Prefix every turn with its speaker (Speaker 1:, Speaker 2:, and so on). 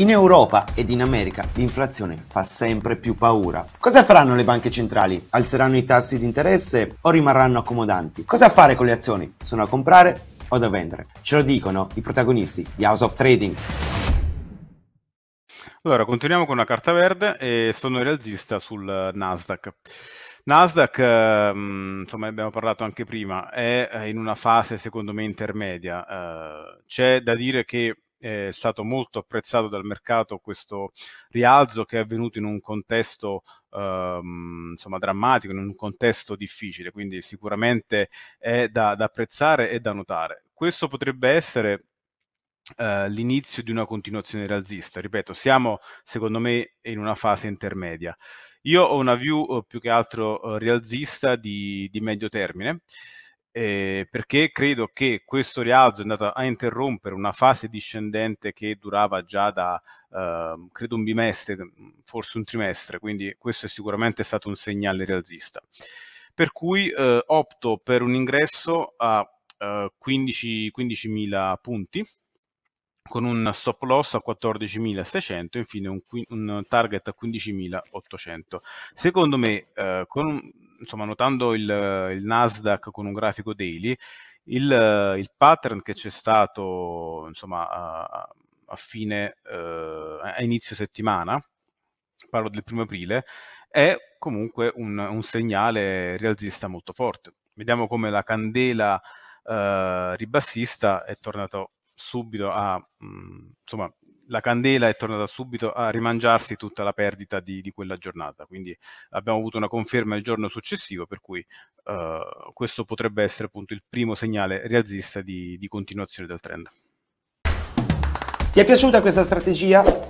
Speaker 1: In Europa ed in America l'inflazione fa sempre più paura. Cosa faranno le banche centrali? Alzeranno i tassi di interesse o rimarranno accomodanti? Cosa fare con le azioni? Sono a comprare o da vendere? Ce lo dicono i protagonisti di House of Trading.
Speaker 2: Allora, continuiamo con una carta verde e sono rialzista sul Nasdaq. Nasdaq, ehm, insomma, abbiamo parlato anche prima, è in una fase secondo me intermedia. Eh, c'è da dire che è stato molto apprezzato dal mercato questo rialzo che è avvenuto in un contesto ehm, insomma, drammatico, in un contesto difficile, quindi sicuramente è da, da apprezzare e da notare. Questo potrebbe essere Uh, l'inizio di una continuazione rialzista. Ripeto, siamo secondo me in una fase intermedia. Io ho una view eh, più che altro eh, rialzista di, di medio termine eh, perché credo che questo rialzo è andato a interrompere una fase discendente che durava già da eh, credo un bimestre, mm, forse un trimestre, quindi questo è sicuramente stato un segnale rialzista. Per cui eh, opto per un ingresso a 15.000 eh, punti con un stop loss a 14.600 e infine un, un, target a 15.800. Secondo me, eh, con, insomma, notando il, il, Nasdaq con un grafico daily, il, il pattern che c'è stato insomma, a, a, fine, eh, a inizio settimana, parlo del primo aprile, è comunque un, un segnale rialzista molto forte. Vediamo come la candela eh, ribassista è tornata subito a, mh, mm, insomma, la candela è tornata subito a rimangiarsi tutta la perdita di, di, quella giornata, quindi abbiamo avuto una conferma il giorno successivo, per cui uh, questo potrebbe essere appunto il primo segnale rialzista di, di continuazione del trend.
Speaker 1: Ti è piaciuta questa strategia?